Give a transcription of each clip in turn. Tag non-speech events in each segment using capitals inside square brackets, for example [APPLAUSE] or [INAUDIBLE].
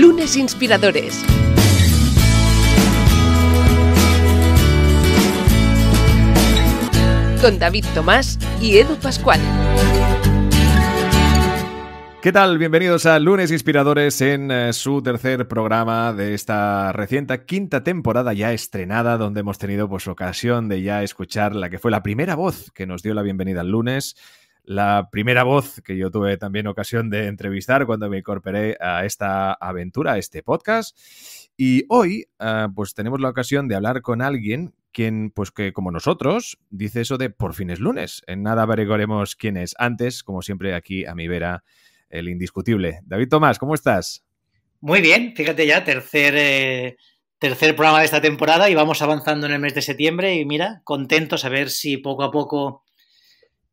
Lunes Inspiradores. Con David Tomás y Edu Pascual. ¿Qué tal? Bienvenidos a Lunes Inspiradores en eh, su tercer programa de esta reciente quinta temporada ya estrenada, donde hemos tenido pues, ocasión de ya escuchar la que fue la primera voz que nos dio la bienvenida al lunes la primera voz que yo tuve también ocasión de entrevistar cuando me incorporé a esta aventura, a este podcast. Y hoy, ah, pues tenemos la ocasión de hablar con alguien quien, pues que como nosotros, dice eso de por fin es lunes. En nada averiguaremos quién es. Antes, como siempre, aquí a mi vera, el indiscutible. David Tomás, ¿cómo estás? Muy bien, fíjate ya, tercer, eh, tercer programa de esta temporada y vamos avanzando en el mes de septiembre y mira, contentos a ver si poco a poco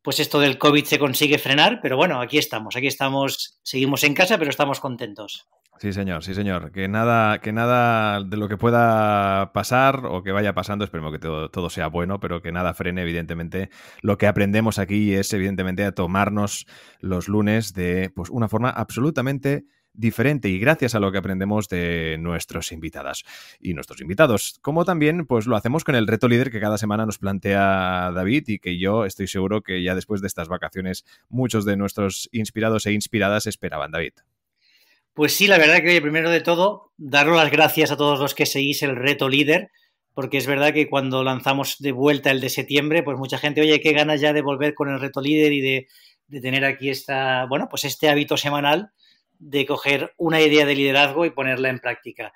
pues esto del COVID se consigue frenar, pero bueno, aquí estamos, aquí estamos, seguimos en casa, pero estamos contentos. Sí, señor, sí, señor. Que nada, que nada de lo que pueda pasar o que vaya pasando, esperemos que todo, sea bueno, pero que nada frene, evidentemente. Lo que aprendemos aquí es, evidentemente, a tomarnos los lunes de pues, una forma absolutamente diferente y gracias a lo que aprendemos de nuestros invitadas y nuestros invitados. Como también, pues lo hacemos con el reto líder que cada semana nos plantea David y que yo estoy seguro que ya después de estas vacaciones muchos de nuestros inspirados e inspiradas esperaban, David. Pues sí, la verdad que primero de todo, daros las gracias a todos los que seguís el reto líder, porque es verdad que cuando lanzamos de vuelta el de septiembre, pues mucha gente, oye, qué ganas ya de volver con el reto líder y de, de tener aquí esta, bueno, pues este hábito semanal de coger una idea de liderazgo y ponerla en práctica.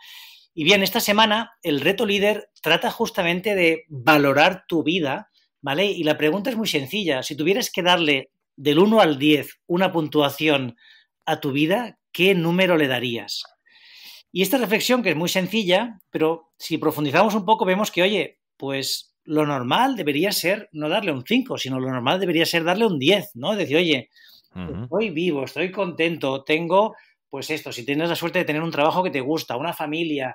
Y bien, esta semana el reto líder trata justamente de valorar tu vida, ¿vale? Y la pregunta es muy sencilla. Si tuvieras que darle del 1 al 10 una puntuación a tu vida, ¿qué número le darías? Y esta reflexión, que es muy sencilla, pero si profundizamos un poco, vemos que, oye, pues lo normal debería ser no darle un 5, sino lo normal debería ser darle un 10, ¿no? Decir, oye, Estoy vivo, estoy contento, tengo, pues esto, si tienes la suerte de tener un trabajo que te gusta, una familia,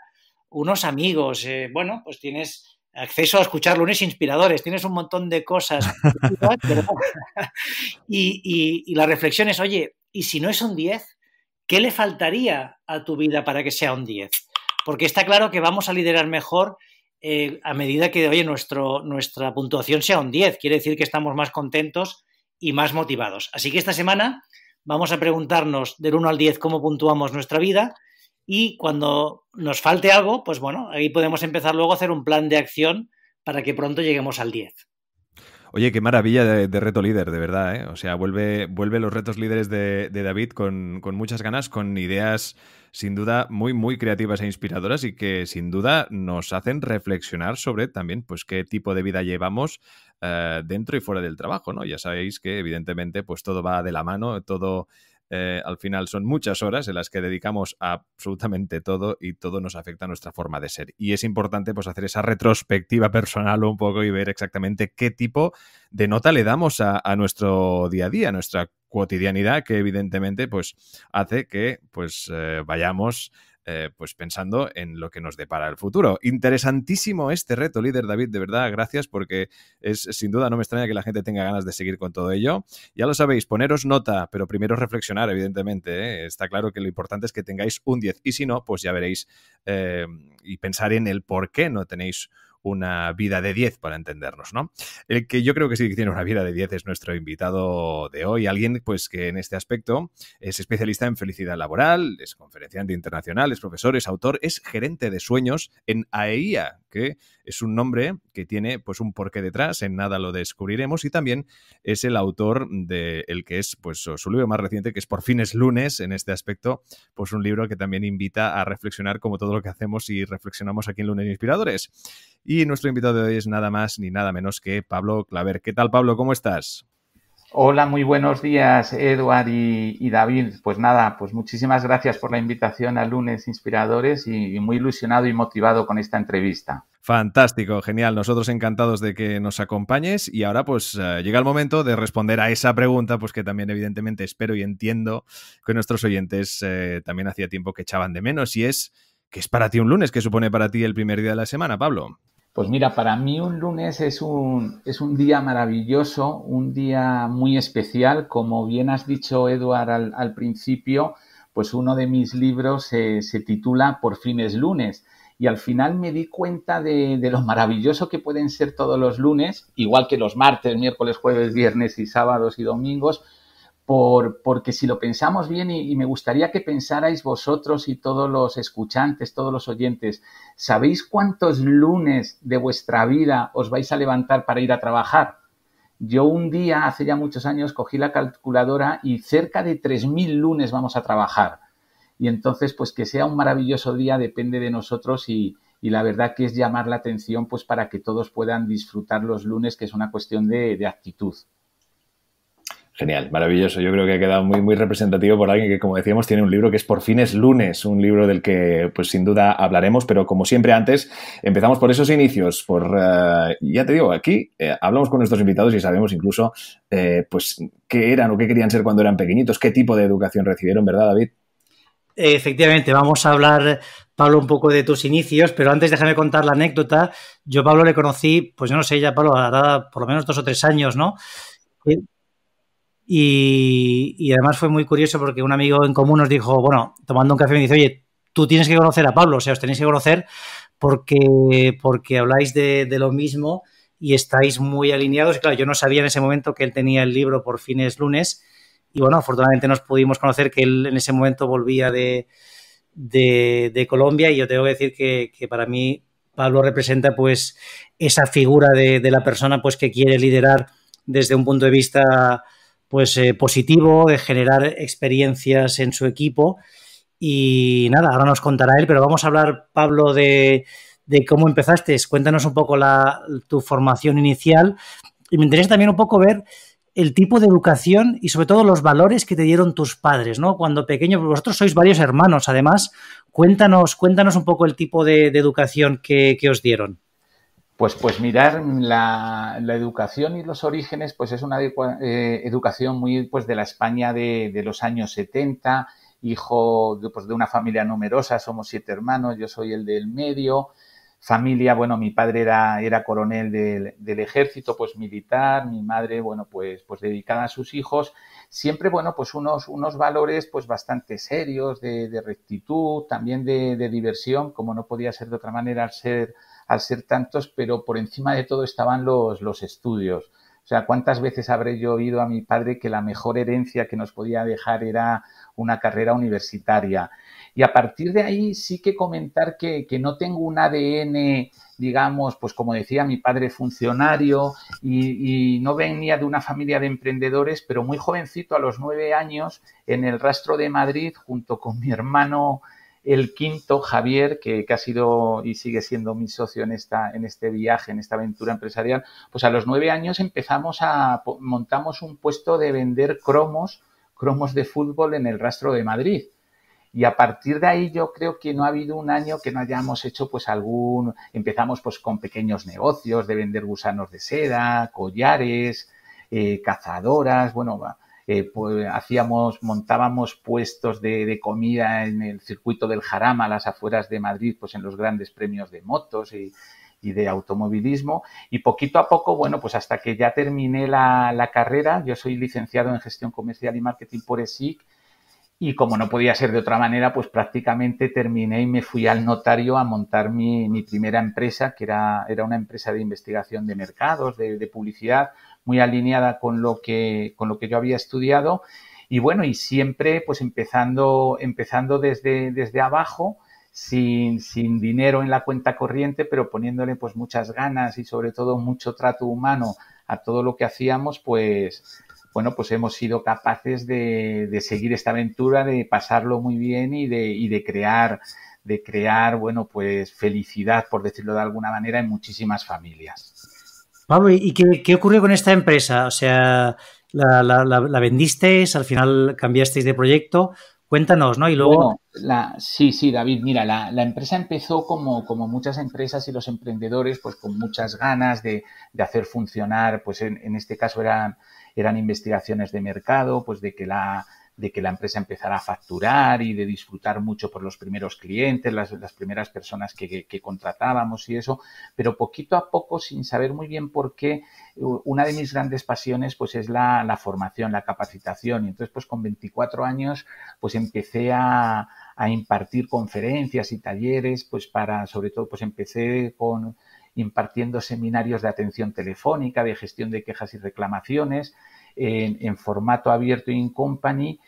unos amigos, eh, bueno, pues tienes acceso a escuchar lunes inspiradores, tienes un montón de cosas. [LAUGHS] y, la reflexión es, oye, ¿y si no es un 10? ¿Qué le faltaría a tu vida para que sea un 10? Porque está claro que vamos a liderar mejor eh, a medida que, oye, nuestra puntuación sea un 10. Quiere decir que estamos más contentos y más motivados. Así que esta semana vamos a preguntarnos del 1 al 10 cómo puntuamos nuestra vida y cuando nos falte algo, pues bueno, ahí podemos empezar luego a hacer un plan de acción para que pronto lleguemos al 10. Oye, qué maravilla de, reto líder, de verdad. ¿eh? O sea, vuelve, vuelve los retos líderes de, David con, con, muchas ganas, con ideas sin duda muy, muy creativas e inspiradoras y que sin duda nos hacen reflexionar sobre también pues qué tipo de vida llevamos eh, dentro y fuera del trabajo, ¿no? Ya sabéis que evidentemente pues todo va de la mano, todo eh, al final son muchas horas en las que dedicamos absolutamente todo y todo nos afecta a nuestra forma de ser. Y es importante pues hacer esa retrospectiva personal un poco y ver exactamente qué tipo de nota le damos a, nuestro día a día, a nuestra cotidianidad que evidentemente pues hace que pues eh, vayamos eh, pues pensando en lo que nos depara el futuro. Interesantísimo este reto, líder David, de verdad, gracias porque es sin duda no me extraña que la gente tenga ganas de seguir con todo ello. Ya lo sabéis, poneros nota, pero primero reflexionar, evidentemente. ¿eh? Está claro que lo importante es que tengáis un 10 y si no, pues ya veréis eh, y pensar en el por qué no tenéis una vida de 10 para entendernos, ¿no? El que yo creo que sí que tiene una vida de 10 es nuestro invitado de hoy, alguien pues que en este aspecto es especialista en felicidad laboral, es conferenciante internacional, es profesor, es autor, es gerente de sueños en AEIA, e que es un nombre que tiene pues un porqué detrás, en nada lo descubriremos, y también es el autor de el que es pues su libro más reciente, que es Por fin es lunes, en este aspecto, pues un libro que también invita a reflexionar como todo lo que hacemos y reflexionamos aquí en Lunes Inspiradores. Y nuestro invitado de hoy es nada más ni nada menos que Pablo Claver. ¿Qué tal, Pablo? ¿Cómo estás? Hola, muy buenos días, Eduard y, David. Pues nada, pues muchísimas gracias por la invitación a Lunes Inspiradores y, muy ilusionado y motivado con esta entrevista. Fantástico, genial. Nosotros encantados de que nos acompañes y ahora pues eh, llega el momento de responder a esa pregunta, pues que también evidentemente espero y entiendo que nuestros oyentes eh, también hacía tiempo que echaban de menos y es, que es para ti un lunes? que supone para ti el primer día de la semana, Pablo? Pues mira, para mí un lunes es un, es un día maravilloso, un día muy especial. Como bien has dicho, Eduard, al, principio, pues uno de mis libros eh, se titula Por fin es lunes. Y al final me di cuenta de, de, lo maravilloso que pueden ser todos los lunes, igual que los martes, miércoles, jueves, viernes y sábados y domingos, porque si lo pensamos bien, y, me gustaría que pensarais vosotros y todos los escuchantes, todos los oyentes, ¿sabéis cuántos lunes de vuestra vida os vais a levantar para ir a trabajar? Yo un día, hace ya muchos años, cogí la calculadora y cerca de 3.000 lunes vamos a trabajar. Y entonces, pues que sea un maravilloso día depende de nosotros y, la verdad que es llamar la atención pues para que todos puedan disfrutar los lunes, que es una cuestión de actitud. Genial, maravilloso. Yo creo que ha quedado muy, muy representativo por alguien que, como decíamos, tiene un libro que es Por fin lunes, un libro del que, pues sin duda, hablaremos, pero como siempre antes, empezamos por esos inicios, por, eh, ya te digo, aquí eh, hablamos con nuestros invitados y sabemos incluso, eh, pues, qué eran o qué querían ser cuando eran pequeñitos, qué tipo de educación recibieron, ¿verdad, David? Efectivamente, vamos a hablar, Pablo, un poco de tus inicios, pero antes déjame contar la anécdota. Yo, Pablo, le conocí, pues yo no sé, ya Pablo, hará por lo menos dos o tres años, ¿no? Y, además fue muy curioso porque un amigo en común nos dijo, bueno, tomando un café me dice, oye, tú tienes que conocer a Pablo, o sea, os tenéis que conocer porque, porque habláis de, lo mismo y estáis muy alineados. claro, yo no sabía en ese momento que él tenía el libro por fines lunes y bueno, afortunadamente nos pudimos conocer que él en ese momento volvía de, Colombia y yo tengo que decir que, para mí Pablo representa pues esa figura de, de la persona pues que quiere liderar desde un punto de vista pues, eh, positivo, de generar experiencias en su equipo. Y nada, ahora nos contará él, pero vamos a hablar, Pablo, de, de cómo empezaste. Cuéntanos un poco la, tu formación inicial. Y me interesa también un poco ver el tipo de educación y sobre todo los valores que te dieron tus padres, ¿no? Cuando pequeño, vosotros sois varios hermanos, además, cuéntanos, cuéntanos un poco el tipo de, de educación que, que os dieron. Pues, pues mirar la, educación y los orígenes, pues es una eh, educación muy pues de la España de, los años 70, hijo de, pues, de una familia numerosa, somos siete hermanos, yo soy el del medio, familia, bueno, mi padre era, era coronel del, ejército, pues militar, mi madre, bueno, pues, pues dedicada a sus hijos, siempre, bueno, pues unos, unos valores pues bastante serios de, rectitud, también de, de, diversión, como no podía ser de otra manera al ser al ser tantos, pero por encima de todo estaban los, los estudios. O sea, ¿cuántas veces habré yo oído a mi padre que la mejor herencia que nos podía dejar era una carrera universitaria? Y a partir de ahí sí que comentar que, no tengo un ADN, digamos, pues como decía mi padre funcionario y, y, no venía de una familia de emprendedores, pero muy jovencito, a los nueve años, en el rastro de Madrid, junto con mi hermano el quinto, Javier, que, ha sido y sigue siendo mi socio en, esta, en este viaje, en esta aventura empresarial, pues a los nueve años empezamos a, montamos un puesto de vender cromos, cromos de fútbol en el rastro de Madrid. Y a partir de ahí yo creo que no ha habido un año que no hayamos hecho pues algún, empezamos pues con pequeños negocios de vender gusanos de seda, collares, eh, cazadoras, bueno, eh, pues, hacíamos, montábamos puestos de, comida en el circuito del Jarama, a las afueras de Madrid, pues en los grandes premios de motos y, de automovilismo. Y poquito a poco, bueno, pues hasta que ya terminé la, la carrera, yo soy licenciado en gestión comercial y marketing por ESIC, y como no podía ser de otra manera, pues prácticamente terminé y me fui al notario a montar mi, primera empresa, que era, era, una empresa de investigación de mercados, de, publicidad, muy alineada con lo, que, con lo que yo había estudiado. Y bueno, y siempre pues empezando, empezando desde, desde abajo, sin, sin dinero en la cuenta corriente, pero poniéndole pues muchas ganas y sobre todo mucho trato humano a todo lo que hacíamos, pues, bueno, pues hemos sido capaces de, seguir esta aventura, de pasarlo muy bien y de, de crear de crear, bueno, pues felicidad, por decirlo de alguna manera, en muchísimas familias. Pablo, ¿y qué, qué ocurrió con esta empresa? O sea, la, vendisteis, al final cambiasteis de proyecto. Cuéntanos, ¿no? Y luego. sí, sí, David, mira, la, empresa empezó como, como muchas empresas y los emprendedores, pues con muchas ganas de, hacer funcionar, pues en, en este caso eran eran investigaciones de mercado, pues de que la de que la empresa empezara a facturar y de disfrutar mucho por los primeros clientes, las, primeras personas que, contratábamos y eso, pero poquito a poco, sin saber muy bien por qué, una de mis grandes pasiones pues es la, formación, la capacitación. Y entonces, pues con 24 años, pues empecé a, a impartir conferencias y talleres, pues para, sobre todo, pues empecé con impartiendo seminarios de atención telefónica, de gestión de quejas y reclamaciones en, formato abierto in company.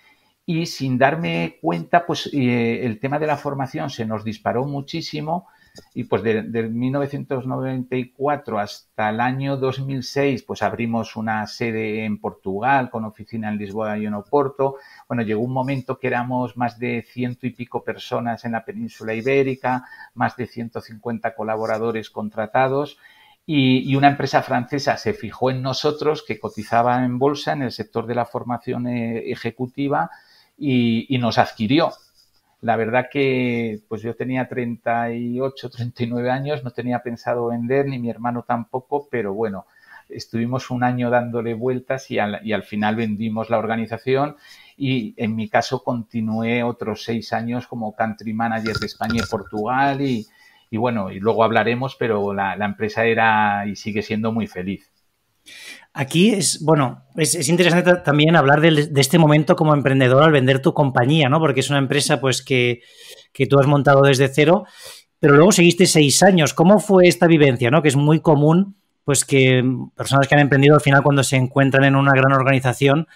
Y sin darme cuenta, pues eh, el tema de la formación se nos disparó muchísimo y pues de, 1994 hasta el año 2006, pues abrimos una sede en Portugal con oficina en Lisboa y en Oporto. Bueno, llegó un momento que éramos más de ciento y pico personas en la península ibérica, más de 150 colaboradores contratados. Y, una empresa francesa se fijó en nosotros que cotizaba en bolsa en el sector de la formación eh, ejecutiva y nos adquirió. La verdad que pues yo tenía 38, 39 años, no tenía pensado vender, ni mi hermano tampoco, pero bueno, estuvimos un año dándole vueltas y al, final vendimos la organización y en mi caso continué otros seis años como country manager de España y Portugal y, bueno, y luego hablaremos, pero la empresa era y sigue siendo muy feliz. Aquí es, bueno, es, interesante también hablar de, este momento como emprendedor al vender tu compañía, ¿no? Porque es una empresa pues que, tú has montado desde cero, pero luego seguiste seis años. ¿Cómo fue esta vivencia, no? Que es muy común, pues que personas que han emprendido al final cuando se encuentran en una gran organización,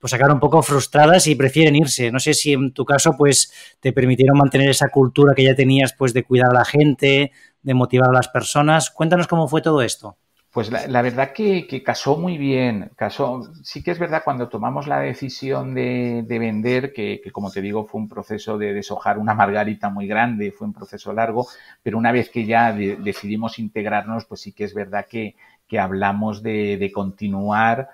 pues acaban un poco frustradas y prefieren irse. No sé si en tu caso, pues te permitieron mantener esa cultura que ya tenías, pues de cuidar a la gente, de motivar a las personas. Cuéntanos cómo fue todo esto. Pues la, verdad que, casó muy bien. Casó, sí que es verdad cuando tomamos la decisión de, vender, que, como te digo fue un proceso de deshojar una margarita muy grande, fue un proceso largo, pero una vez que ya decidimos integrarnos, pues sí que es verdad que, hablamos de, continuar.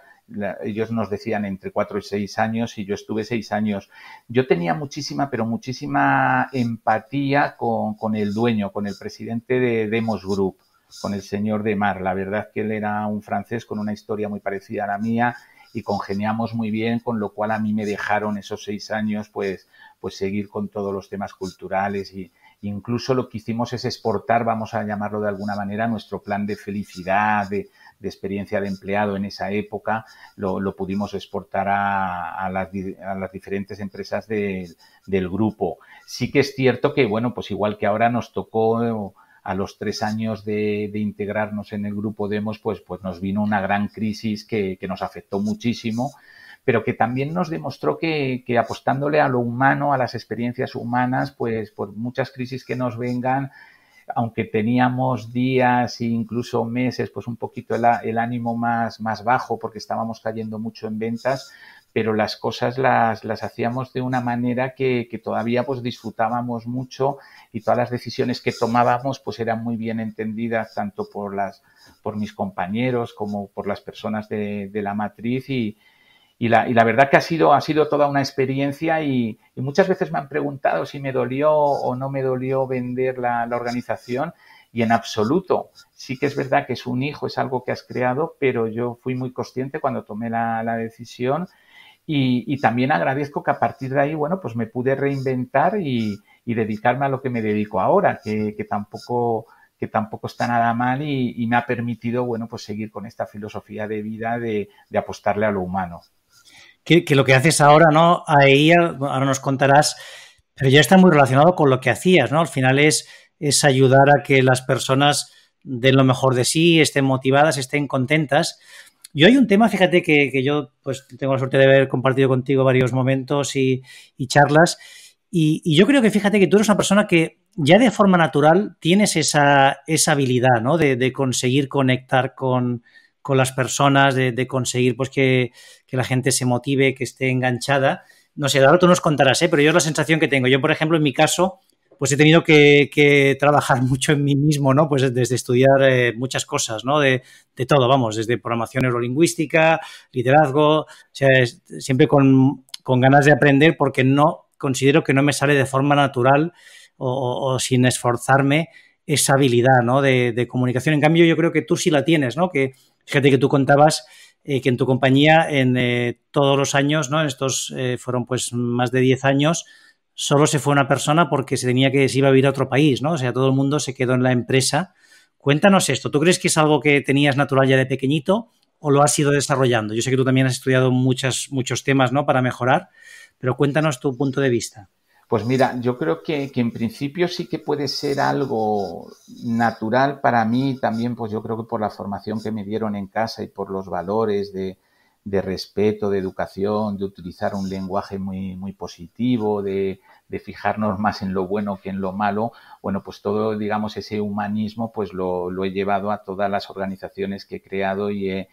ellos nos decían entre cuatro y seis años y yo estuve seis años. Yo tenía muchísima, pero muchísima empatía con el dueño, con el presidente de Demos Group con el señor de Mar. La verdad que él era un francés con una historia muy parecida a la mía y congeniamos muy bien, con lo cual a mí me dejaron esos seis años pues, pues seguir con todos los temas culturales y incluso lo que hicimos es exportar, vamos a llamarlo de alguna manera, nuestro plan de felicidad, de, experiencia de empleado en esa época, lo, pudimos exportar a, a, las, a, las, diferentes empresas del grupo. Sí que es cierto que, bueno, pues igual que ahora nos tocó a los tres años de, integrarnos en el grupo Demos, pues, pues nos vino una gran crisis que, nos afectó muchísimo, pero que también nos demostró que, que, apostándole a lo humano, a las experiencias humanas, pues por muchas crisis que nos vengan, aunque teníamos días e incluso meses, pues un poquito el, ánimo más, más bajo porque estábamos cayendo mucho en ventas, pero las cosas las, hacíamos de una manera que, que, todavía pues disfrutábamos mucho y todas las decisiones que tomábamos pues eran muy bien entendidas tanto por las por mis compañeros como por las personas de, de la matriz y, y la, verdad que ha sido, ha sido toda una experiencia y, muchas veces me han preguntado si me dolió o no me dolió vender la, organización y en absoluto. Sí que es verdad que es un hijo, es algo que has creado, pero yo fui muy consciente cuando tomé la, decisión y, también agradezco que a partir de ahí, bueno, pues me pude reinventar y, dedicarme a lo que me dedico ahora, que, tampoco que tampoco está nada mal y, me ha permitido, bueno, pues seguir con esta filosofía de vida de apostarle a lo humano que, lo que haces ahora, ¿no? Ahí ahora nos contarás, pero ya está muy relacionado con lo que hacías, ¿no? Al final es, es ayudar a que las personas den lo mejor de sí, estén motivadas, estén contentas. Yo hay un tema, fíjate, que, yo pues tengo la suerte de haber compartido contigo varios momentos y, charlas. Y, yo creo que fíjate que tú eres una persona que ya de forma natural tienes esa, esa habilidad, ¿no? de conseguir conectar con, con las personas, de, conseguir pues que, la gente se motive, que esté enganchada. No sé, ahora tú nos contarás, ¿eh? pero yo es la sensación que tengo. Yo, por ejemplo, en mi caso, pues he tenido que, trabajar [LAUGHS] mucho en mí mismo, ¿no? Pues desde estudiar eh, muchas cosas, ¿no? De, todo, vamos, desde programación neurolingüística, liderazgo, siempre con, ganas de aprender porque no considero que no me sale de forma natural o, sin esforzarme esa habilidad ¿no? de, comunicación. En cambio, yo creo que tú sí la tienes, ¿no? Que Fíjate que tú contabas eh, que en tu compañía, en eh, todos los años, ¿no? Estos eh, fueron pues más de 10 años, solo se fue una persona porque se tenía que se iba a vivir a otro país, ¿no? O sea, todo el mundo se quedó en la empresa. Cuéntanos esto. ¿Tú crees que es algo que tenías natural ya de pequeñito o lo has ido desarrollando? Yo sé que tú también has estudiado muchas, muchos temas, ¿no? Para mejorar, pero cuéntanos tu punto de vista. Pues mira, yo creo que, en principio sí que puede ser algo natural para mí también, pues yo creo que por la formación que me dieron en casa y por los valores de, respeto, de educación, de utilizar un lenguaje muy, positivo, de, fijarnos más en lo bueno que en lo malo, bueno, pues todo, digamos, ese humanismo, pues lo, he llevado a todas las organizaciones que he creado y he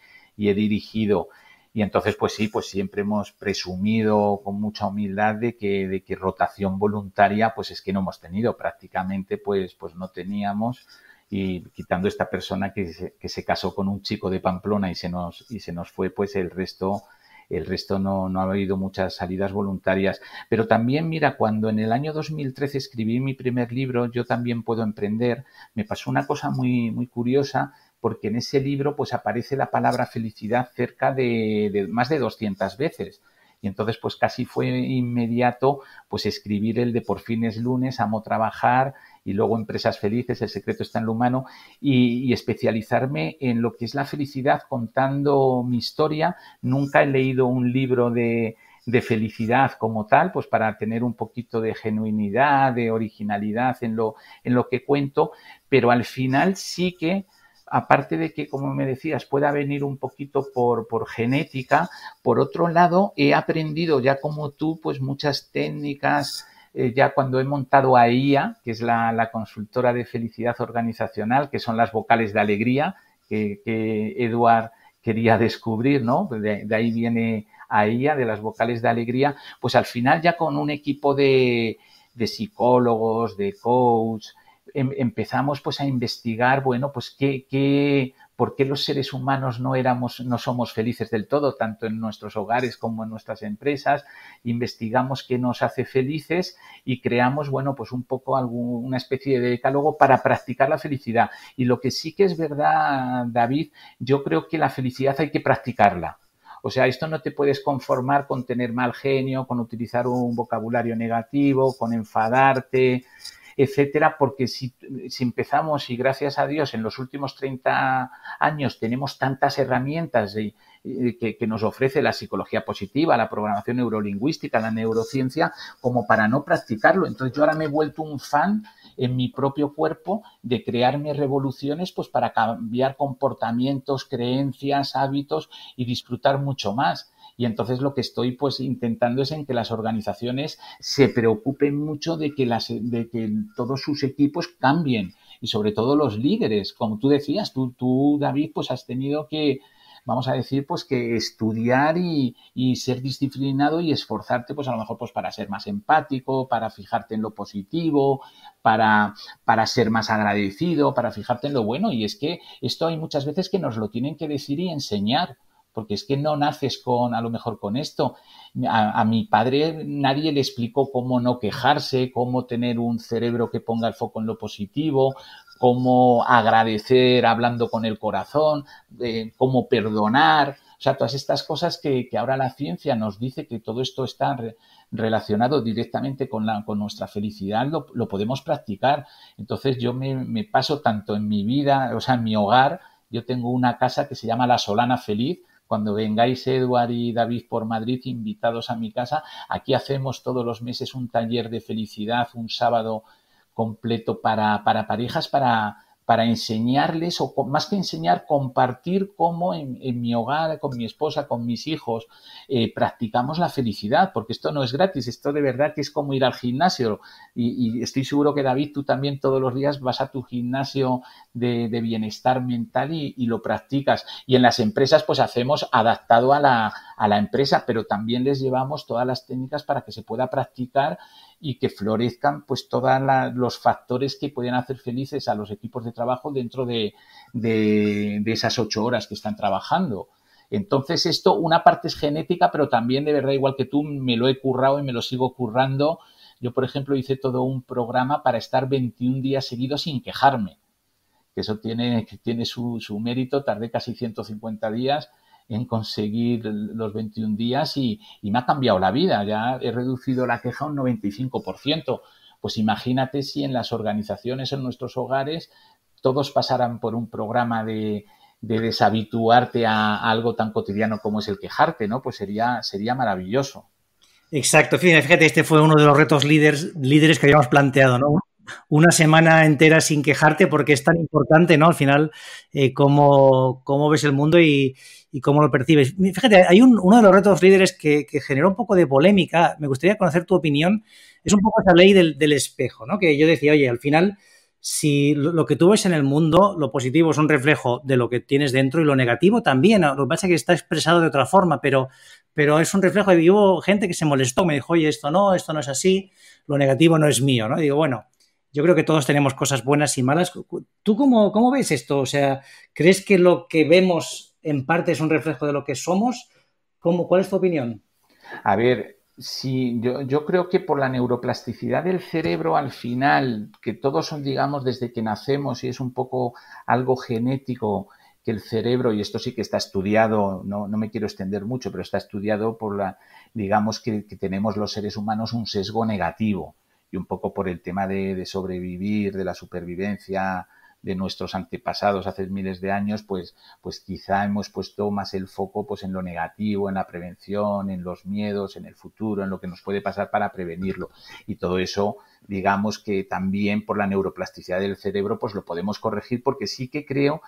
dirigido. Y entonces, pues sí, pues siempre hemos presumido con mucha humildad de que, de que rotación voluntaria, pues es que no hemos tenido, prácticamente pues, pues no teníamos y quitando esta persona que se, que se, casó con un chico de Pamplona y se nos, y se nos fue, pues el resto, el resto no, no ha habido muchas salidas voluntarias. Pero también, mira, cuando en el año 2013 escribí mi primer libro, Yo también puedo emprender, me pasó una cosa muy, muy curiosa porque en ese libro pues aparece la palabra felicidad cerca de, más de 200 veces. Y entonces, pues casi fue inmediato, pues escribir el de por fin es lunes, amo trabajar y luego empresas felices, el secreto está en lo humano y, especializarme en lo que es la felicidad contando mi historia. Nunca he leído un libro de, de felicidad como tal, pues para tener un poquito de genuinidad, de originalidad en lo, en lo que cuento, pero al final sí que aparte de que, como me decías, pueda venir un poquito por, genética, por otro lado, he aprendido ya como tú, pues muchas técnicas, eh, ya cuando he montado a IA, que es la, consultora de felicidad organizacional, que son las vocales de alegría que, Eduard quería descubrir, ¿no? Pues de, ahí viene a IA, de las vocales de alegría, pues al final ya con un equipo de, psicólogos, de coaches. Em, empezamos pues a investigar, bueno, pues qué, qué, por qué los seres humanos no éramos, no somos felices del todo, tanto en nuestros hogares como en nuestras empresas, investigamos qué nos hace felices y creamos, bueno, pues un poco alguna una especie de decálogo para practicar la felicidad. Y lo que sí que es verdad, David, yo creo que la felicidad hay que practicarla. O sea, esto no te puedes conformar con tener mal genio, con utilizar un vocabulario negativo, con enfadarte, etcétera, porque si, si empezamos y gracias a Dios en los últimos 30 años tenemos tantas herramientas eh, que, que, nos ofrece la psicología positiva, la programación neurolingüística, la neurociencia, como para no practicarlo. Entonces yo ahora me he vuelto un fan en mi propio cuerpo de crearme revoluciones pues para cambiar comportamientos, creencias, hábitos y disfrutar mucho más. Y entonces lo que estoy pues intentando es en que las organizaciones se preocupen mucho de que, de que todos sus equipos cambien y sobre todo los líderes. Como tú decías, tú, tú David, pues has tenido que, vamos a decir, pues que estudiar y, ser disciplinado y esforzarte, pues a lo mejor, pues para ser más empático, para fijarte en lo positivo, para, para ser más agradecido, para fijarte en lo bueno. Y es que esto hay muchas veces que nos lo tienen que decir y enseñar porque es que no naces con, a lo mejor, con esto. A, mi padre nadie le explicó cómo no quejarse, cómo tener un cerebro que ponga el foco en lo positivo, cómo agradecer hablando con el corazón, eh, cómo perdonar. O sea, todas estas cosas que, ahora la ciencia nos dice que todo esto está relacionado directamente con, la, con nuestra felicidad, lo, podemos practicar. Entonces yo me paso tanto en mi vida, o sea, en mi hogar, yo tengo una casa que se llama La Solana Feliz, cuando vengáis Edward y David por Madrid, invitados a mi casa, aquí hacemos todos los meses un taller de felicidad, un sábado completo para, para parejas, para para enseñarles, o más que enseñar, compartir cómo en, mi hogar, con mi esposa, con mis hijos, eh, practicamos la felicidad, porque esto no es gratis, esto de verdad que es como ir al gimnasio. Y, estoy seguro que David, tú también todos los días vas a tu gimnasio de, bienestar mental y, lo practicas. Y en las empresas, pues hacemos adaptado a la, a la empresa, pero también les llevamos todas las técnicas para que se pueda practicar y que florezcan pues todos los factores que pueden hacer felices a los equipos de trabajo dentro de, de, esas ocho horas que están trabajando. Entonces, esto, una parte es genética, pero también, de verdad, igual que tú, me lo he currado y me lo sigo currando. Yo, por ejemplo, hice todo un programa para estar 21 días seguidos sin quejarme, que eso tiene, que tiene su, su mérito. Tardé casi 150 días en conseguir los 21 días y, me ha cambiado la vida. Ya he reducido la queja un 95%. Pues imagínate si en las organizaciones, en nuestros hogares, todos pasaran por un programa de, deshabituarte a, algo tan cotidiano como es el quejarte, ¿no? Pues sería, sería maravilloso. Exacto, fíjate, este fue uno de los retos líderes, líderes que habíamos planteado, ¿no? una semana entera sin quejarte porque es tan importante, ¿no? Al final, eh, cómo, ves el mundo y, cómo lo percibes. Fíjate, hay uno de los retos líderes que, que, generó un poco de polémica. Me gustaría conocer tu opinión. Es un poco esa ley del, espejo, ¿no? Que yo decía, oye, al final si lo que tú ves en el mundo, lo positivo es un reflejo de lo que tienes dentro y lo negativo también. Lo que pasa es que está expresado de otra forma, pero, pero es un reflejo. Y hubo gente que se molestó, me dijo, oye, esto no, esto no es así, lo negativo no es mío, ¿no? digo, bueno, yo creo que todos tenemos cosas buenas y malas. ¿Tú cómo, cómo ves esto? O sea, ¿crees que lo que vemos en parte es un reflejo de lo que somos? ¿Cómo, ¿Cuál es tu opinión? A ver, si yo, creo que por la neuroplasticidad del cerebro al final, que todos son, digamos, desde que nacemos y es un poco algo genético que el cerebro, y esto sí que está estudiado, no, no me quiero extender mucho, pero está estudiado por la, digamos, que tenemos los seres humanos un sesgo negativo y un poco por el tema de, sobrevivir, de la supervivencia de nuestros antepasados hace miles de años, pues, pues quizá hemos puesto más el foco pues, en lo negativo, en la prevención, en los miedos, en el futuro, en lo que nos puede pasar para prevenirlo. Y todo eso, digamos que también por la neuroplasticidad del cerebro, pues lo podemos corregir porque sí que creo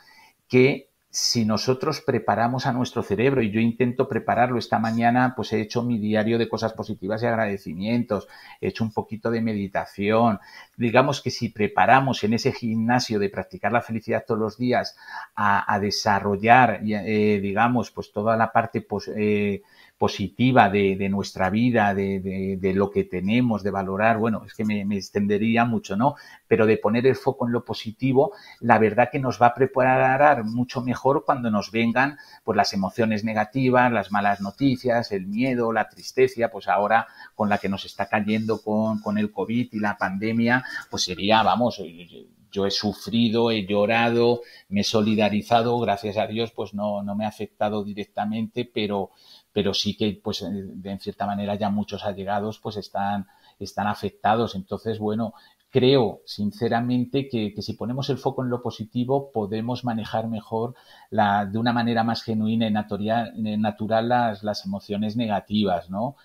que si nosotros preparamos a nuestro cerebro, y yo intento prepararlo esta mañana, pues he hecho mi diario de cosas positivas y agradecimientos, he hecho un poquito de meditación, digamos que si preparamos en ese gimnasio de practicar la felicidad todos los días a, desarrollar, eh, digamos, pues toda la parte pues, eh, positiva de, de nuestra vida, de, de, lo que tenemos, de valorar, bueno, es que me, extendería mucho, ¿no? Pero de poner el foco en lo positivo, la verdad que nos va a preparar mucho mejor cuando nos vengan pues las emociones negativas, las malas noticias, el miedo, la tristeza, pues ahora con la que nos está cayendo con, con el COVID y la pandemia, pues sería, vamos, eh, eh, yo he sufrido, he llorado, me he solidarizado, gracias a Dios, pues no, no me ha afectado directamente, pero, pero sí que, pues, eh, en cierta manera ya muchos allegados, pues, están, están afectados. Entonces, bueno, creo sinceramente que, si ponemos el foco en lo positivo podemos manejar mejor la, de una manera más genuina y eh, natural, las, emociones negativas, ¿no?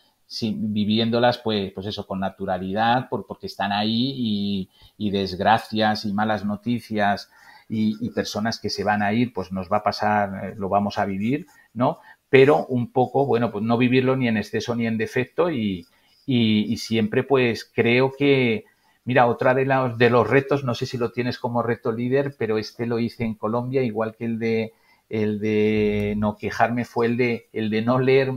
viviéndolas pues, pues eso con naturalidad porque están ahí y, desgracias y malas noticias y, y, personas que se van a ir pues nos va a pasar eh, lo vamos a vivir no pero un poco, bueno, pues no vivirlo ni en exceso ni en defecto y, y, siempre pues creo que, mira, otra de los, de los retos, no sé si lo tienes como reto líder, pero este lo hice en Colombia, igual que el de el de no quejarme fue el de, el de no leer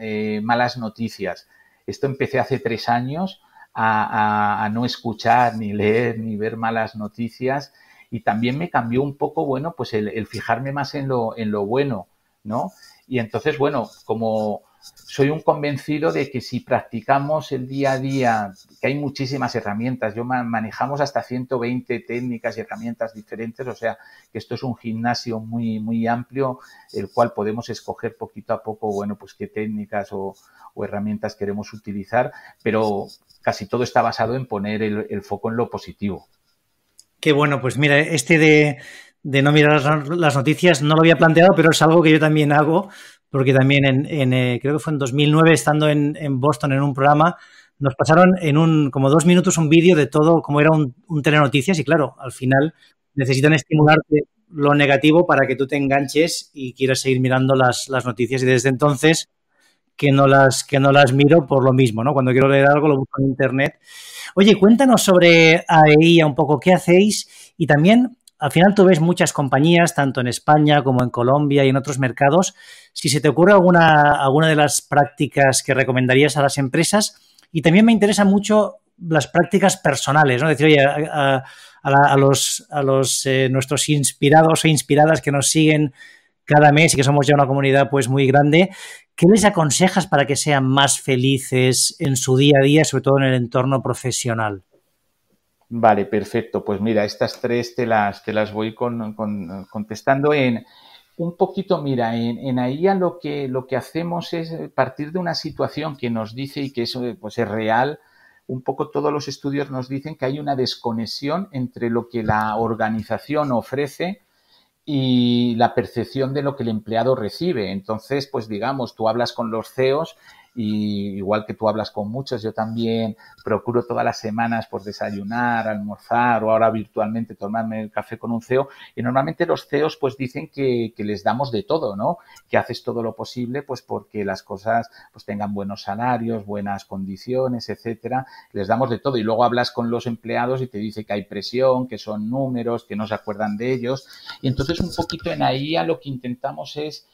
eh, malas noticias. Esto empecé hace tres años a, no escuchar, ni leer, ni ver malas noticias y también me cambió un poco, bueno, pues el, el fijarme más en lo, en lo bueno, ¿no? Y entonces, bueno, como soy un convencido de que si practicamos el día a día, que hay muchísimas herramientas, yo manejamos hasta 120 técnicas y herramientas diferentes, o sea, que esto es un gimnasio muy, muy amplio, el cual podemos escoger poquito a poco, bueno, pues qué técnicas o, herramientas queremos utilizar, pero casi todo está basado en poner el, el foco en lo positivo. Qué bueno, pues mira, este de de no mirar las noticias. No lo había planteado, pero es algo que yo también hago, porque también en, eh, creo que fue en 2009, estando en, Boston en un programa, nos pasaron en un como dos minutos un vídeo de todo cómo era un, telenoticias y claro, al final necesitan estimularte lo negativo para que tú te enganches y quieras seguir mirando las, noticias. Y desde entonces que no las que no las miro por lo mismo, ¿no? Cuando quiero leer algo lo busco en internet. Oye, cuéntanos sobre AEIA un poco qué hacéis y también al final tú ves muchas compañías, tanto en España como en Colombia y en otros mercados. Si se te ocurre alguna, alguna de las prácticas que recomendarías a las empresas, y también me interesa mucho las prácticas personales, ¿no? Decir, oye, a, los, eh, nuestros inspirados e inspiradas que nos siguen cada mes y que somos ya una comunidad pues muy grande, ¿qué les aconsejas para que sean más felices en su día a día, sobre todo en el entorno profesional? Vale, perfecto. Pues mira, estas tres te las, las voy con, contestando en un poquito, mira, en, en AIA lo que, lo que hacemos es partir de una situación que nos dice y que eso eh, pues es real. Un poco todos los estudios nos dicen que hay una desconexión entre lo que la organización ofrece y la percepción de lo que el empleado recibe. Entonces, pues digamos, tú hablas con los CEOs y igual que tú hablas con muchos, yo también procuro todas las semanas pues desayunar, almorzar o ahora virtualmente tomarme el café con un CEO y normalmente los CEOs pues dicen que, que les damos de todo, ¿no? Que haces todo lo posible pues porque las cosas pues tengan buenos salarios, buenas condiciones, etcétera, les damos de todo y luego hablas con los empleados y te dice que hay presión, que son números, que no se acuerdan de ellos y entonces un poquito en ahí a lo que intentamos es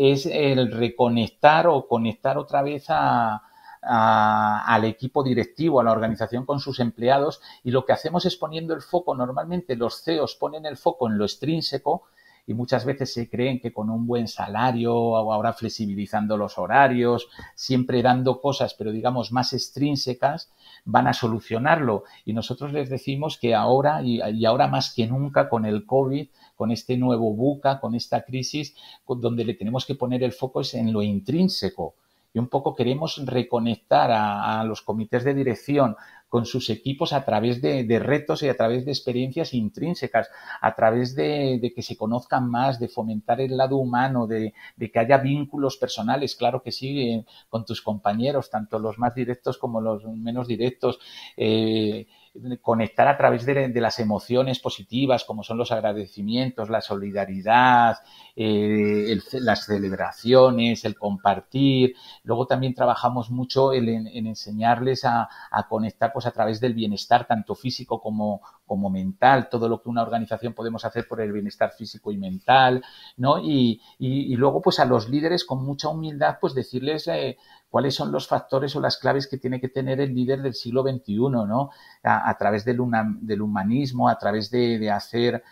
es el reconectar o conectar otra vez al equipo directivo, a la organización con sus empleados y lo que hacemos es poniendo el foco, normalmente los CEOs ponen el foco en lo extrínseco y muchas veces se creen que con un buen salario o ahora flexibilizando los horarios, siempre dando cosas, pero digamos más extrínsecas, van a solucionarlo. Y nosotros les decimos que ahora y, ahora más que nunca con el COVID, con este nuevo buca, con esta crisis, donde le tenemos que poner el foco es en lo intrínseco y un poco queremos reconectar a, a, los comités de dirección, con sus equipos a través de, retos y a través de experiencias intrínsecas, a través de, que se conozcan más, de fomentar el lado humano, de, que haya vínculos personales, claro que sí, eh, con tus compañeros, tanto los más directos como los menos directos. Eh, conectar a través de, las emociones positivas, como son los agradecimientos, la solidaridad, eh, las celebraciones, el compartir. Luego también trabajamos mucho en, enseñarles a, conectar pues, a través del bienestar, tanto físico como, como mental, todo lo que una organización podemos hacer por el bienestar físico y mental, ¿no? Y, luego, pues a los líderes con mucha humildad, pues decirles eh, cuáles son los factores o las claves que tiene que tener el líder del siglo XXI, ¿no? A, través del, humanismo, a través de, hacer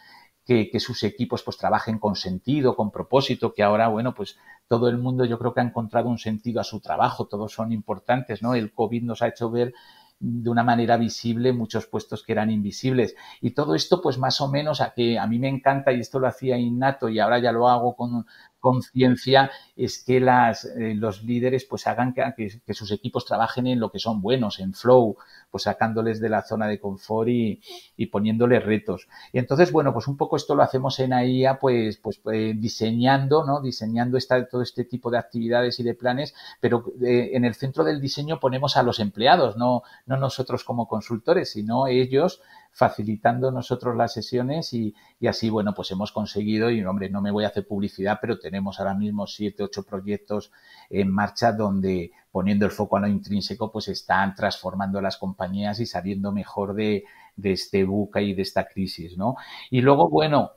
que, que, sus equipos pues trabajen con sentido, con propósito, que ahora, bueno, pues todo el mundo yo creo que ha encontrado un sentido a su trabajo, todos son importantes, ¿no? El COVID nos ha hecho ver de una manera visible muchos puestos que eran invisibles. Y todo esto, pues más o menos a que a mí me encanta y esto lo hacía innato y ahora ya lo hago con, conciencia es que las, eh, los líderes pues hagan que, sus equipos trabajen en lo que son buenos, en flow, pues sacándoles de la zona de confort y, poniéndoles retos. Y entonces, bueno, pues un poco esto lo hacemos en AIA, pues, pues eh, diseñando, ¿no? Diseñando todo este tipo de actividades y de planes, pero eh, en el centro del diseño ponemos a los empleados, no, no nosotros como consultores, sino ellos facilitando nosotros las sesiones y, así, bueno, pues hemos conseguido, y hombre, no me voy a hacer publicidad, pero tenemos ahora mismo siete, ocho proyectos en marcha donde poniendo el foco a lo intrínseco, pues están transformando las compañías y saliendo mejor de, de este buca y de esta crisis, ¿no? Y luego, bueno,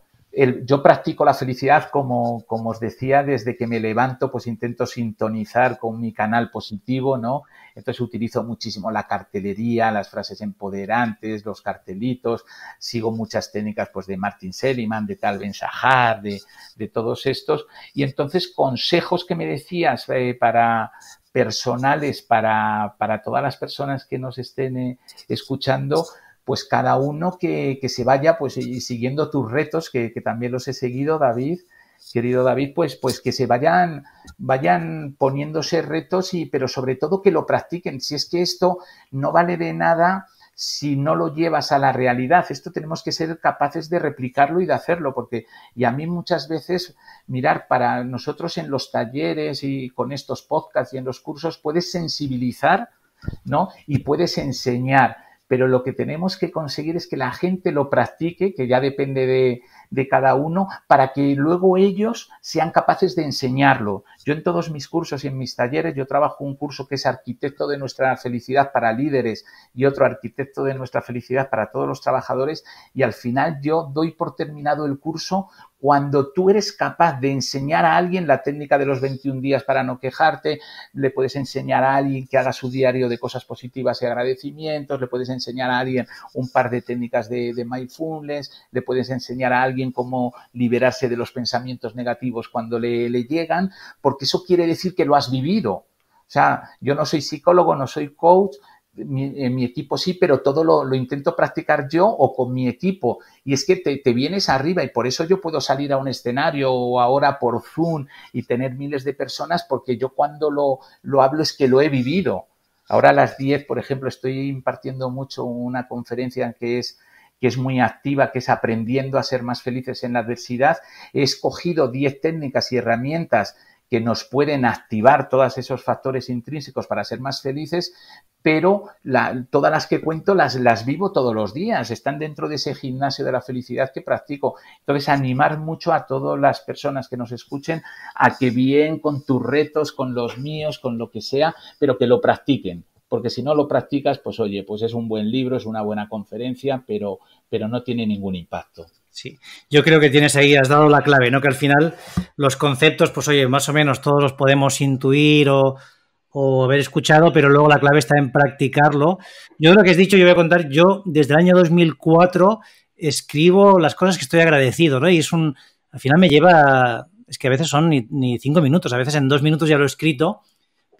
yo practico la felicidad, como, os decía, desde que me levanto, pues intento sintonizar con mi canal positivo, ¿no? Entonces utilizo muchísimo la cartelería, las frases empoderantes, los cartelitos, sigo muchas técnicas, pues de Martin Seligman, de Tal Ben Sahar, de, todos estos. Y entonces consejos que me decías eh, para, personales para, para, todas las personas que nos estén eh, escuchando, pues cada uno que, se vaya pues eh, siguiendo tus retos, que, también los he seguido, David, querido David, pues, pues que se vayan, vayan poniéndose retos, y, pero sobre todo que lo practiquen. Si es que esto no vale de nada si no lo llevas a la realidad. Esto tenemos que ser capaces de replicarlo y de hacerlo, porque, y a mí muchas veces, mirar, para nosotros en los talleres y con estos podcasts y en los cursos, puedes sensibilizar, ¿no? Y puedes enseñar pero lo que tenemos que conseguir es que la gente lo practique, que ya depende de, de cada uno para que luego ellos sean capaces de enseñarlo. Yo en todos mis cursos y en mis talleres, yo trabajo un curso que es arquitecto de nuestra felicidad para líderes y otro arquitecto de nuestra felicidad para todos los trabajadores y al final yo doy por terminado el curso cuando tú eres capaz de enseñar a alguien la técnica de los 21 días para no quejarte, le puedes enseñar a alguien que haga su diario de cosas positivas y agradecimientos, le puedes enseñar a alguien un par de técnicas de, de mindfulness, le puedes enseñar a alguien cómo liberarse de los pensamientos negativos cuando le, llegan, porque eso quiere decir que lo has vivido. O sea, yo no soy psicólogo, no soy coach, mi, en eh, mi equipo sí, pero todo lo, intento practicar yo o con mi equipo. Y es que te, vienes arriba y por eso yo puedo salir a un escenario o ahora por Zoom y tener miles de personas porque yo cuando lo, lo hablo es que lo he vivido. Ahora a las 10, por ejemplo, estoy impartiendo mucho una conferencia que es que es muy activa, que es aprendiendo a ser más felices en la adversidad. He escogido 10 técnicas y herramientas que nos pueden activar todos esos factores intrínsecos para ser más felices, pero todas las que cuento las, las vivo todos los días, están dentro de ese gimnasio de la felicidad que practico. Entonces, animar mucho a todas las personas que nos escuchen a que bien con tus retos, con los míos, con lo que sea, pero que lo practiquen, porque si no lo practicas, pues oye, pues es un buen libro, es una buena conferencia, pero, pero no tiene ningún impacto. Sí, yo creo que tienes ahí, has dado la clave, ¿no? Que al final los conceptos, pues oye, más o menos todos los podemos intuir o, haber escuchado, pero luego la clave está en practicarlo. Yo lo que has dicho, yo voy a contar, yo desde el año 2004 escribo las cosas que estoy agradecido, ¿no? Y es un, al final me lleva, es que a veces son ni, ni cinco minutos, a veces en dos minutos ya lo he escrito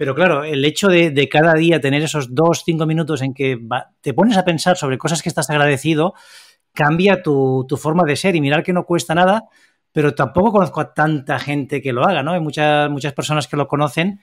pero claro, el hecho de, cada día tener esos dos, cinco minutos en que te pones a pensar sobre cosas que estás agradecido, cambia tu, forma de ser y mirar que no cuesta nada, pero tampoco conozco a tanta gente que lo haga, ¿no? Hay muchas, muchas personas que lo conocen,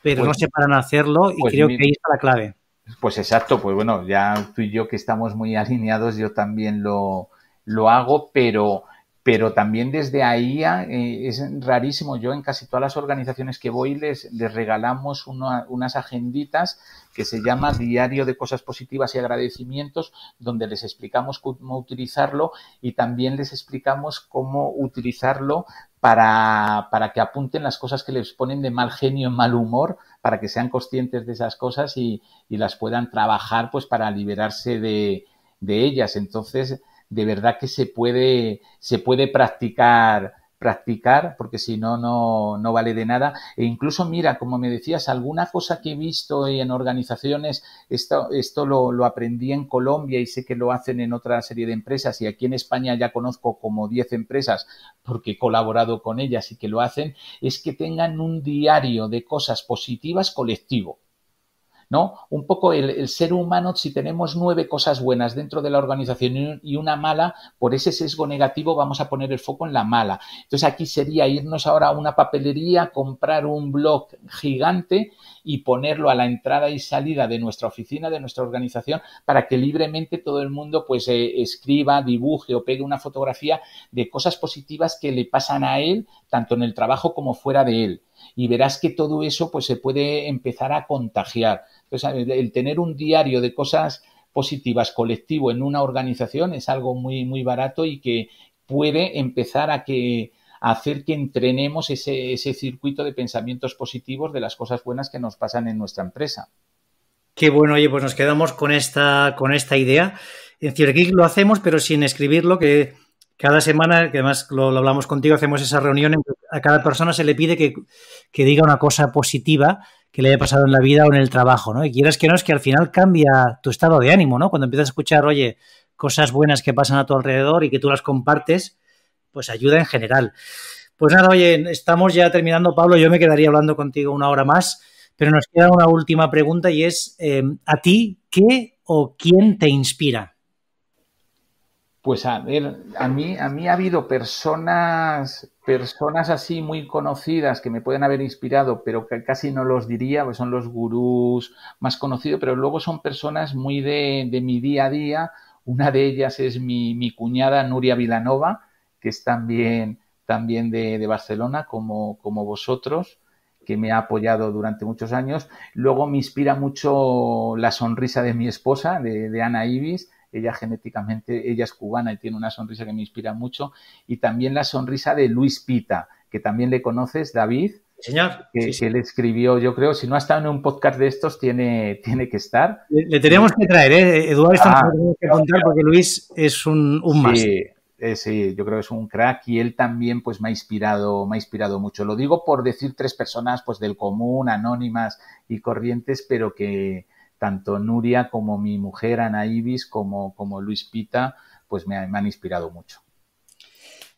pero no pues se paran a hacerlo y pues creo que ahí está la clave. Pues exacto, pues bueno, ya tú y yo que estamos muy alineados, yo también lo, lo hago, pero pero también desde ahí ah, eh, es rarísimo. Yo en casi todas las organizaciones que voy les, regalamos unas agenditas que se llama Diario de Cosas Positivas y Agradecimientos, donde les explicamos cómo utilizarlo y también les explicamos cómo utilizarlo para, que apunten las cosas que les ponen de mal genio, mal humor, para que sean conscientes de esas cosas y, las puedan trabajar pues para liberarse de, de ellas. Entonces, de verdad que se puede, se puede practicar practicar, porque si no, no, no vale de nada. E incluso, mira, como me decías, alguna cosa que he visto en organizaciones, esto, esto lo, lo, aprendí en Colombia y sé que lo hacen en otra serie de empresas y aquí en España ya conozco como 10 empresas porque he colaborado con ellas y que lo hacen, es que tengan un diario de cosas positivas colectivo. ¿no? Un poco el, ser humano, si tenemos nueve cosas buenas dentro de la organización y una mala, por ese sesgo negativo vamos a poner el foco en la mala. Entonces aquí sería irnos ahora a una papelería, comprar un blog gigante y ponerlo a la entrada y salida de nuestra oficina, de nuestra organización, para que libremente todo el mundo pues eh, escriba, dibuje o pegue una fotografía de cosas positivas que le pasan a él, tanto en el trabajo como fuera de él y verás que todo eso pues se puede empezar a contagiar. el tener un diario de cosas positivas colectivo en una organización es algo muy, muy barato y que puede empezar a que hacer que entrenemos ese, circuito de pensamientos positivos de las cosas buenas que nos pasan en nuestra empresa. Qué bueno, oye, pues nos quedamos con esta, con esta idea. En lo hacemos, pero sin escribirlo, que cada semana, que además lo, hablamos contigo, hacemos esa reunión, a cada persona se le pide que, diga una cosa positiva que le haya pasado en la vida o en el trabajo, ¿no? Y quieras que no, es que al final cambia tu estado de ánimo, ¿no? Cuando empiezas a escuchar, oye, cosas buenas que pasan a tu alrededor y que tú las compartes, pues ayuda en general. Pues nada, oye, estamos ya terminando, Pablo, yo me quedaría hablando contigo una hora más, pero nos queda una última pregunta y es, eh, ¿a ti qué o quién te inspira? Pues a ver, a mí, a mí ha habido personas, personas así muy conocidas que me pueden haber inspirado, pero que casi no los diría, pues son los gurús más conocidos, pero luego son personas muy de, mi día a día. Una de ellas es mi, cuñada Nuria Vilanova, que es también, también de, Barcelona, como, como vosotros que me ha apoyado durante muchos años. Luego me inspira mucho la sonrisa de mi esposa, de, de Ana Ibis, ella genéticamente, ella es cubana y tiene una sonrisa que me inspira mucho, y también la sonrisa de Luis Pita, que también le conoces, David, Señor. Que, le escribió, yo creo, si no ha estado en un podcast de estos, tiene, tiene que estar. Le, tenemos que traer, ¿eh? Eduardo, ah, tenemos que contar porque Luis es un, un sí, eh, sí, yo creo que es un crack y él también pues me ha inspirado, me ha inspirado mucho. Lo digo por decir tres personas pues del común, anónimas y corrientes, pero que, tanto Nuria como mi mujer Ana Ibis, como, como Luis Pita, pues me, han inspirado mucho.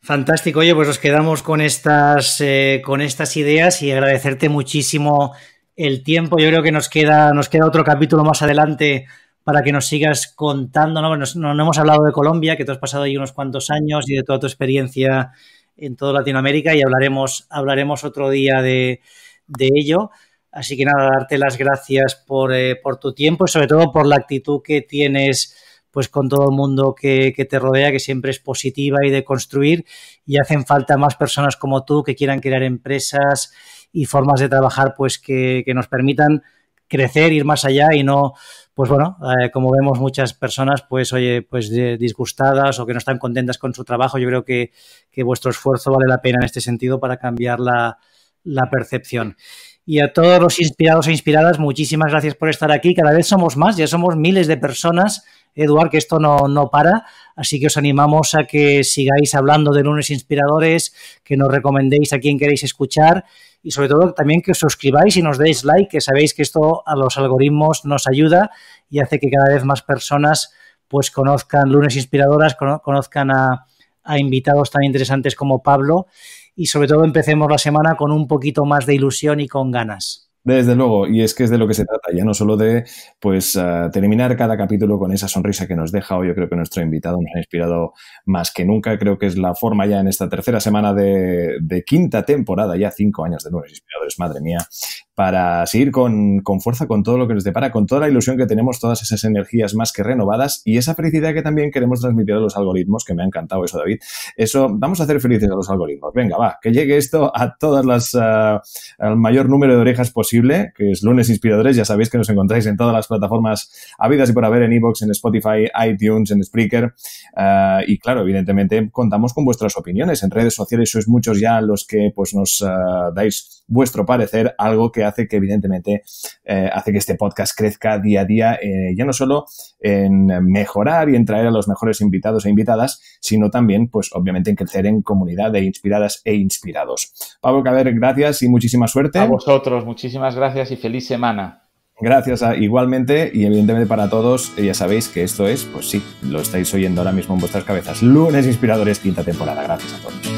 Fantástico, oye, pues nos quedamos con estas, eh, con estas ideas y agradecerte muchísimo el tiempo. Yo creo que nos queda, nos queda otro capítulo más adelante para que nos sigas contando. ¿no? hemos hablado de Colombia, que tú has pasado ahí unos cuantos años y de toda tu experiencia en toda Latinoamérica y hablaremos, hablaremos otro día de ello. Así que nada, darte las gracias eh, por, tu tiempo y sobre todo por la actitud que tienes pues con todo el mundo que, te rodea, que siempre es positiva y de construir. Y hacen falta más personas como tú que quieran crear empresas y formas de trabajar pues que, nos permitan crecer, ir más allá y no, pues bueno, eh, como vemos muchas personas, pues oye, pues disgustadas o que no están contentas con su trabajo. Yo creo que, vuestro esfuerzo vale la pena en este sentido para cambiar la, la percepción. Y a todos los inspirados e inspiradas, muchísimas gracias por estar aquí. Cada vez somos más, ya somos miles de personas, Eduard, que esto no, no para. Así que os animamos a que sigáis hablando de lunes inspiradores, que nos recomendéis a quien queréis escuchar y sobre todo también que os suscribáis y nos deis like, que sabéis que esto a los algoritmos nos ayuda y hace que cada vez más personas pues conozcan lunes inspiradoras, conozcan a invitados tan interesantes como Pablo y sobre todo empecemos la semana con un poquito más de ilusión y con ganas. Desde luego, y es que es de lo que se trata, ya no solo de pues ah, terminar cada capítulo con esa sonrisa que nos deja, hoy, yo creo que nuestro invitado nos ha inspirado más que nunca, creo que es la forma ya en esta tercera semana de, quinta temporada, ya cinco años de nuevos inspiradores, madre mía, para seguir con, fuerza con todo lo que nos depara, con toda la ilusión que tenemos, todas esas energías más que renovadas y esa felicidad que también queremos transmitir a los algoritmos, que me ha encantado eso, David. Eso, vamos a hacer felices a los algoritmos. Venga, va, que llegue esto a todas las, ah, al mayor número de orejas posible, que es lunes inspiradores, ya sabéis que nos encontráis en todas las plataformas habidas y por haber, en Evox, en Spotify, iTunes, en Spreaker. Ah, y claro, evidentemente contamos con vuestras opiniones. En redes sociales sois muchos ya los que pues nos ah, dais vuestro parecer, algo que hace que evidentemente eh, hace que este podcast crezca día a día, eh, ya no solo en mejorar y en traer a los mejores invitados e invitadas, sino también, pues obviamente, en crecer en comunidad de inspiradas e inspirados. Pablo Caber, gracias y muchísima suerte. A vosotros, muchísimas gracias y feliz semana. Gracias ah, igualmente y evidentemente para todos, eh, ya sabéis que esto es, pues sí, lo estáis oyendo ahora mismo en vuestras cabezas. Lunes Inspiradores, quinta temporada. Gracias a todos.